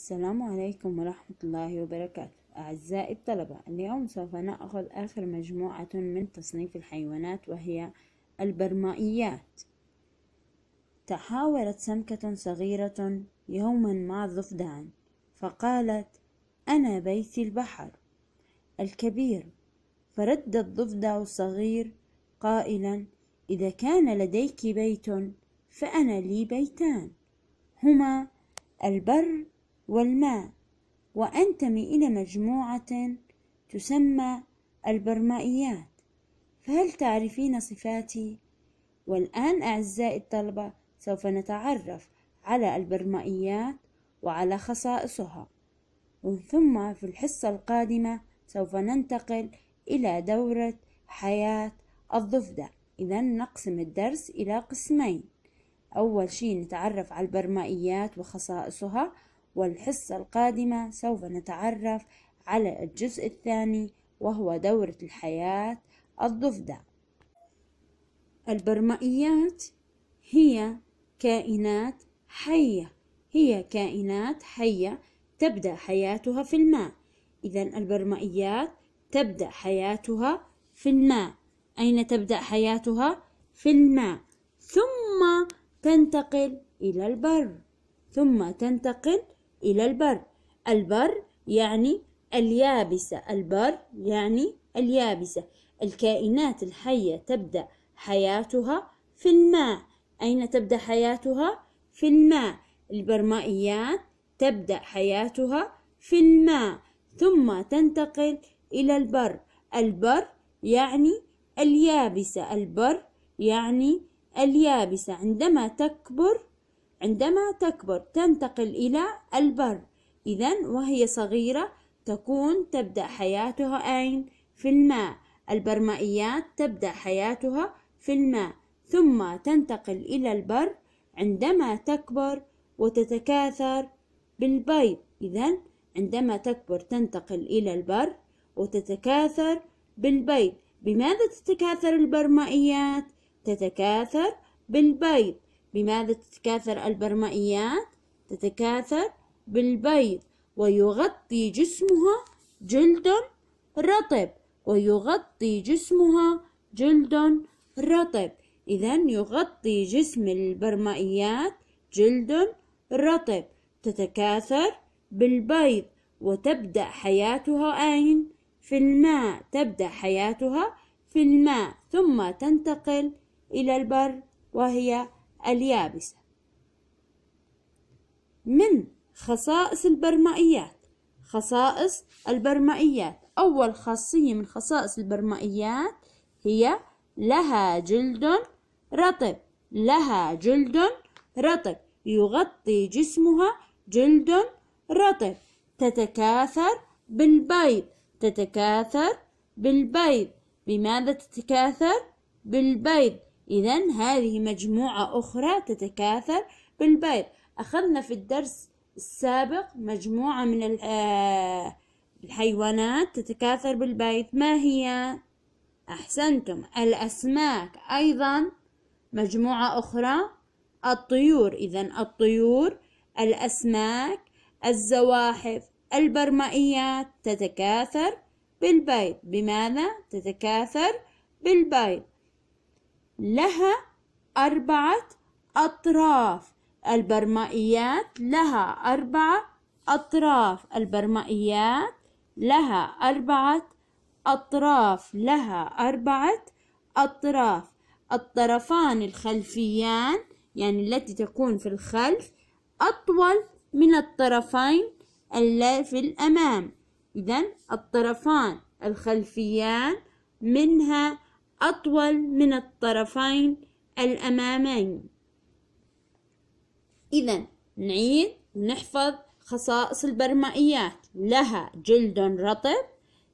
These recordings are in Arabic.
السلام عليكم ورحمة الله وبركاته أعزائي الطلبة اليوم سوف نأخذ آخر مجموعة من تصنيف الحيوانات وهي البرمائيات تحاورت سمكة صغيرة يوما مع الضفدان فقالت أنا بيتي البحر الكبير فرد الضفدع الصغير قائلا إذا كان لديك بيت فأنا لي بيتان هما البر والماء وأنتمي إلى مجموعة تسمى البرمائيات فهل تعرفين صفاتي؟ والآن أعزائي الطلبة سوف نتعرف على البرمائيات وعلى خصائصها ومن ثم في الحصة القادمة سوف ننتقل إلى دورة حياة الضفدع إذا نقسم الدرس إلى قسمين أول شيء نتعرف على البرمائيات وخصائصها والحصة القادمة سوف نتعرف على الجزء الثاني وهو دورة الحياة الضفدع البرمائيات هي كائنات حية هي كائنات حية تبدأ حياتها في الماء إذا البرمائيات تبدأ حياتها في الماء أين تبدأ حياتها؟ في الماء ثم تنتقل إلى البر ثم تنتقل إلى البر البر يعني اليابسة البر يعني اليابسة الكائنات الحية تبدأ حياتها في الماء أين تبدأ حياتها؟ في الماء البرمائيات تبدأ حياتها في الماء ثم تنتقل إلى البر البر يعني اليابسة البر يعني اليابسة عندما تكبر عندما تكبر تنتقل إلى البر إذا وهي صغيرة تكون تبدأ حياتها أين؟ في الماء البرمائيات تبدأ حياتها في الماء ثم تنتقل إلى البر عندما تكبر وتتكاثر بالبيض إذا عندما تكبر تنتقل إلى البر وتتكاثر بالبيض بماذا تتكاثر البرمائيات؟ تتكاثر بالبيض بماذا تتكاثر البرمائيات تتكاثر بالبيض ويغطي جسمها جلد رطب ويغطي جسمها جلد رطب إذا يغطي جسم البرمائيات جلد رطب تتكاثر بالبيض وتبدأ حياتها أين؟ في الماء تبدأ حياتها في الماء ثم تنتقل إلى البر وهي اليابسة من خصائص البرمائيات خصائص البرمائيات أول خاصية من خصائص البرمائيات هي لها جلد رطب لها جلد رطب يغطي جسمها جلد رطب تتكاثر بالبيض تتكاثر بالبيض بماذا تتكاثر بالبيض إذا هذه مجموعة أخرى تتكاثر بالبيض أخذنا في الدرس السابق مجموعة من آه، الحيوانات تتكاثر بالبيض ما هي؟ أحسنتم الأسماك أيضا مجموعة أخرى الطيور إذا الطيور الأسماك الزواحف البرمائيات تتكاثر بالبيض بماذا تتكاثر بالبيض لها أربعة أطراف البرمائيات لها أربعة أطراف البرمائيات لها أربعة أطراف لها أربعة أطراف الطرفان الخلفيان يعني التي تكون في الخلف أطول من الطرفين اللي في الأمام إذا الطرفان الخلفيان منها أطول من الطرفين الأمامين إذا نعيد ونحفظ خصائص البرمائيات لها جلد رطب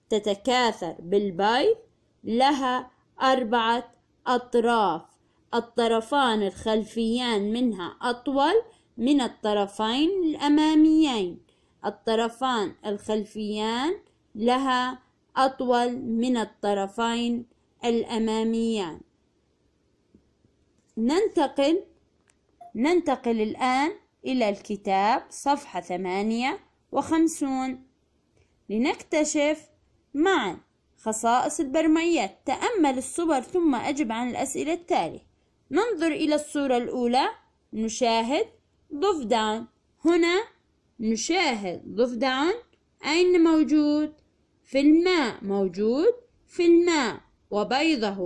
تتكاثر بالبيض لها أربعة أطراف الطرفان الخلفيان منها أطول من الطرفين الأماميين الطرفان الخلفيان لها أطول من الطرفين الأماميان ننتقل ننتقل الآن إلى الكتاب صفحة ثمانية وخمسون لنكتشف معا خصائص البرميات تأمل الصور ثم أجب عن الأسئلة التالية ننظر إلى الصورة الأولى نشاهد ضف هنا نشاهد ضف أين موجود؟ في الماء موجود في الماء وبيضه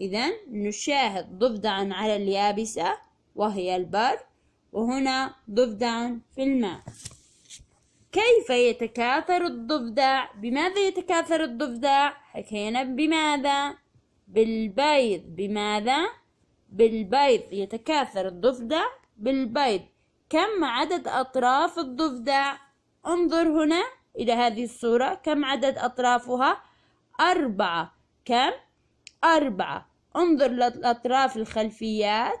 إذا نشاهد ضفدعا على اليابسة وهي البر وهنا ضفدعا في الماء كيف يتكاثر الضفدع بماذا يتكاثر الضفدع حكينا بماذا بالبيض بماذا بالبيض يتكاثر الضفدع بالبيض كم عدد أطراف الضفدع انظر هنا إلى هذه الصورة كم عدد أطرافها أربعة كم؟ أربعة انظر للأطراف الخلفيات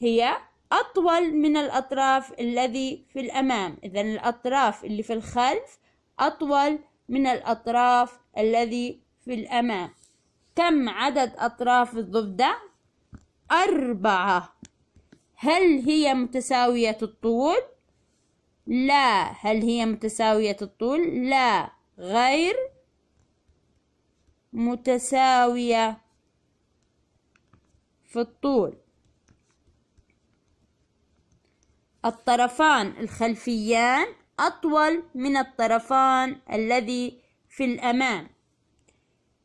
هي أطول من الأطراف الذي في الأمام إذا الأطراف اللي في الخلف أطول من الأطراف الذي في الأمام كم عدد أطراف الضفدع؟ أربعة هل هي متساوية الطول؟ لا هل هي متساوية الطول؟ لا غير متساوية في الطول الطرفان الخلفيان أطول من الطرفان الذي في الأمام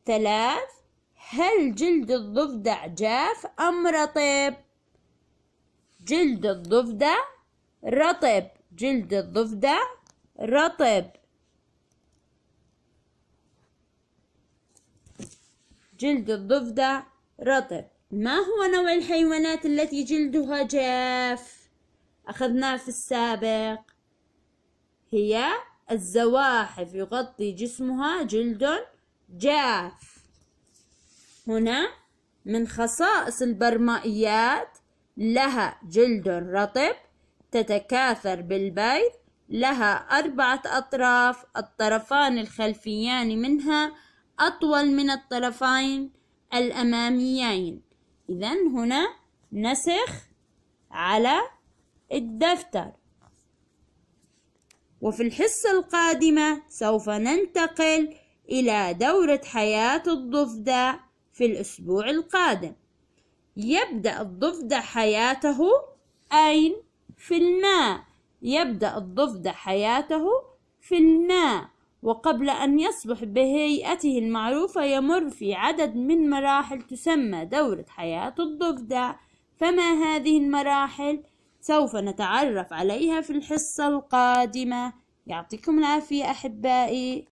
ثلاث هل جلد الضفدع جاف أم رطب؟ جلد الضفدع رطب جلد الضفدع رطب جلد الضفدع رطب ما هو نوع الحيوانات التي جلدها جاف أخذناه في السابق هي الزواحف يغطي جسمها جلد جاف هنا من خصائص البرمائيات لها جلد رطب تتكاثر بالبيض لها أربعة أطراف الطرفان الخلفيان منها أطول من الطرفين الأماميين إذا هنا نسخ على الدفتر وفي الحصة القادمة سوف ننتقل إلى دورة حياة الضفدع في الأسبوع القادم يبدأ الضفدع حياته أين؟ في الماء يبدأ الضفدع حياته في الماء وقبل أن يصبح بهيئته المعروفة يمر في عدد من مراحل تسمى دورة حياة الضفدع فما هذه المراحل؟ سوف نتعرف عليها في الحصة القادمة يعطيكم العافية أحبائي